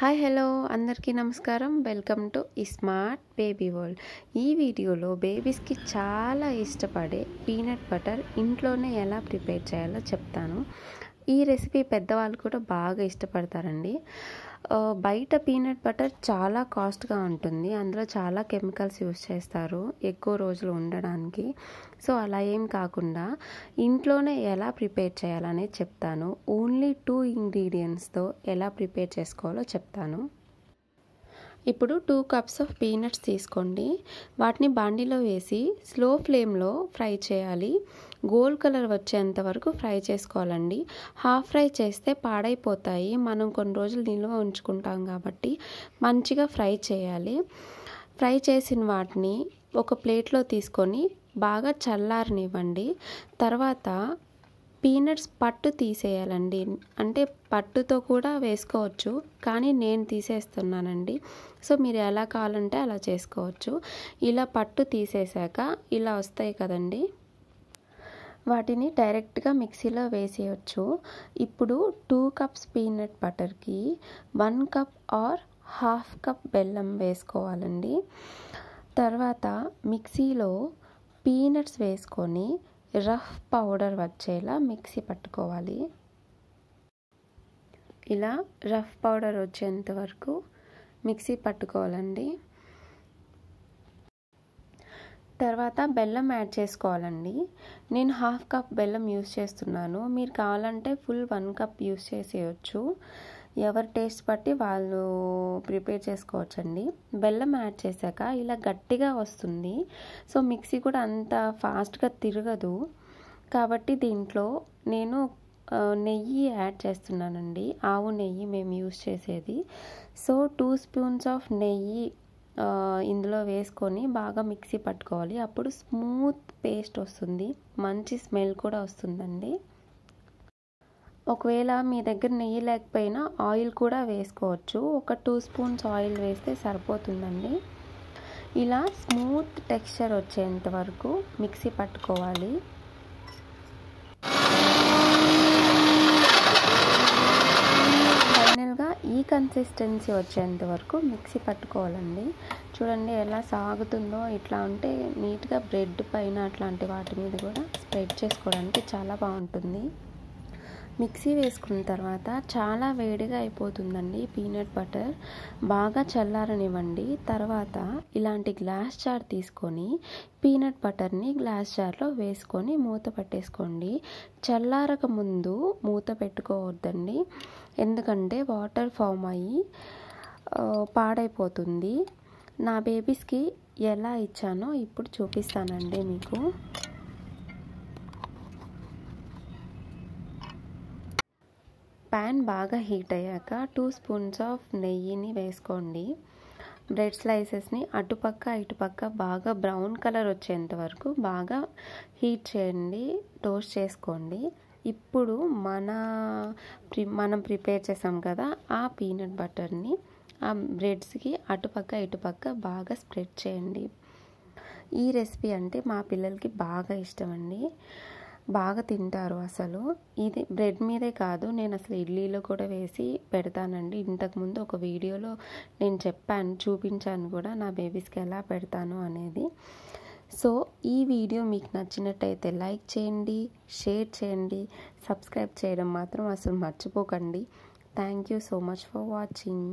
hi hello అందరికీ నమస్కారం welcome to ఈ స్మార్ట్ బేబీ వరల్డ్ ఈ వీడియోలో బేబీస్కి చాలా ఇష్టపడే పీనట్ బటర్ ఇంట్లోనే ఎలా ప్రిపేర్ చేయాలో చెప్తాను ఈ రెసిపీ పెద్దవాళ్ళు కూడా బాగా ఇష్టపడతారండి బయట పీనట్ బటర్ చాలా కాస్ట్గా ఉంటుంది అందులో చాలా కెమికల్స్ యూస్ చేస్తారు ఎక్కువ రోజులు ఉండడానికి సో అలా ఏం కాకుండా ఇంట్లోనే ఎలా ప్రిపేర్ చేయాలనేది చెప్తాను ఓన్లీ టూ ఇంగ్రీడియంట్స్తో ఎలా ప్రిపేర్ చేసుకోవాలో చెప్తాను ఇప్పుడు టూ కప్స్ ఆఫ్ పీనట్స్ తీసుకోండి వాటిని బాండిలో వేసి స్లో ఫ్లేమ్లో ఫ్రై చేయాలి గోల్డ్ కలర్ వచ్చేంత వరకు ఫ్రై చేసుకోవాలండి హాఫ్ ఫ్రై చేస్తే పాడైపోతాయి మనం కొన్ని రోజులు నిల్వ ఉంచుకుంటాం కాబట్టి మంచిగా ఫ్రై చేయాలి ఫ్రై చేసిన వాటిని ఒక ప్లేట్లో తీసుకొని బాగా చల్లారనివ్వండి తర్వాత పీనట్స్ పట్టు తీసేయాలండి అంటే పట్టుతో కూడా వేసుకోవచ్చు కానీ నేను తీసేస్తున్నానండి సో మీరు ఎలా కావాలంటే అలా చేసుకోవచ్చు ఇలా పట్టు తీసేశాక ఇలా వస్తాయి కదండి వాటిని డైరెక్ట్గా మిక్సీలో వేసేయచ్చు ఇప్పుడు టూ కప్స్ పీనట్ బటర్కి one cup or half cup బెల్లం వేసుకోవాలండి తర్వాత మిక్సీలో పీనట్స్ వేసుకొని రఫ్ పౌడర్ వచ్చేలా మిక్సీ పట్టుకోవాలి ఇలా రఫ్ పౌడర్ వచ్చేంత వరకు మిక్సీ పట్టుకోవాలండి తర్వాత బెల్లం యాడ్ చేసుకోవాలండి నేను హాఫ్ కప్ బెల్లం యూస్ చేస్తున్నాను మీరు కావాలంటే ఫుల్ వన్ కప్ యూస్ చేసేయచ్చు ఎవరి టేస్ట్ బట్టి వాళ్ళు ప్రిపేర్ చేసుకోవచ్చండి బెల్లం యాడ్ చేశాక ఇలా గట్టిగా వస్తుంది సో మిక్సీ కూడా అంత ఫాస్ట్గా తిరగదు కాబట్టి దీంట్లో నేను నెయ్యి యాడ్ చేస్తున్నానండి ఆవు నెయ్యి మేము యూస్ చేసేది సో టూ స్పూన్స్ ఆఫ్ నెయ్యి ఇందులో వేసుకొని బాగా మిక్సీ పట్టుకోవాలి అప్పుడు స్మూత్ పేస్ట్ వస్తుంది మంచి స్మెల్ కూడా వస్తుందండి ఒకవేళ మీ దగ్గర నెయ్యి లేకపోయినా ఆయిల్ కూడా వేసుకోవచ్చు ఒక టూ స్పూన్స్ ఆయిల్ వేస్తే సరిపోతుందండి ఇలా స్మూత్ టెక్స్చర్ వచ్చేంత వరకు మిక్సీ పట్టుకోవాలి ఫైనల్గా ఈ కన్సిస్టెన్సీ వచ్చేంత వరకు మిక్సీ పట్టుకోవాలండి చూడండి ఎలా సాగుతుందో ఇట్లా ఉంటే నీట్గా బ్రెడ్ పైన అట్లాంటి వాటి మీద కూడా స్ప్రెడ్ చేసుకోవడానికి చాలా బాగుంటుంది మిక్సీ వేసుకున్న తర్వాత చాలా వేడిగా అయిపోతుందండి పీనట్ బటర్ బాగా చల్లారనివ్వండి తర్వాత ఇలాంటి గ్లాస్ జార్ తీసుకొని పీనట్ బటర్ని గ్లాస్ జార్లో వేసుకొని మూత పెట్టేసుకోండి చల్లారక ముందు మూత పెట్టుకోవద్దండి ఎందుకంటే వాటర్ ఫామ్ అయ్యి పాడైపోతుంది నా బేబీస్కి ఎలా ఇచ్చానో ఇప్పుడు చూపిస్తానండి మీకు ప్యాన్ బాగా హీట్ అయ్యాక టూ స్పూన్స్ ఆఫ్ నెయ్యిని వేసుకోండి బ్రెడ్ స్లైసెస్ని అటుపక్క ఇటుపక్క బాగా బ్రౌన్ కలర్ వచ్చేంత వరకు బాగా హీట్ చేయండి టోస్ట్ చేసుకోండి ఇప్పుడు మన ప్రి మనం ప్రిపేర్ చేసాం కదా ఆ పీనట్ బటర్ని ఆ బ్రెడ్స్కి అటుపక్క ఇటుపక్క బాగా స్ప్రెడ్ చేయండి ఈ రెసిపీ అంటే మా పిల్లలకి బాగా ఇష్టం అండి బాగా తింటారు అసలు ఇది బ్రెడ్ మీదే కాదు నేను అసలు ఇడ్లీలో కూడా వేసి పెడతానండి ఇంతకుముందు ఒక వీడియోలో నేను చెప్పాను చూపించాను కూడా నా బేబీస్కి ఎలా పెడతాను అనేది సో ఈ వీడియో మీకు నచ్చినట్టయితే లైక్ చేయండి షేర్ చేయండి సబ్స్క్రైబ్ చేయడం మాత్రం అసలు మర్చిపోకండి thank you so much for watching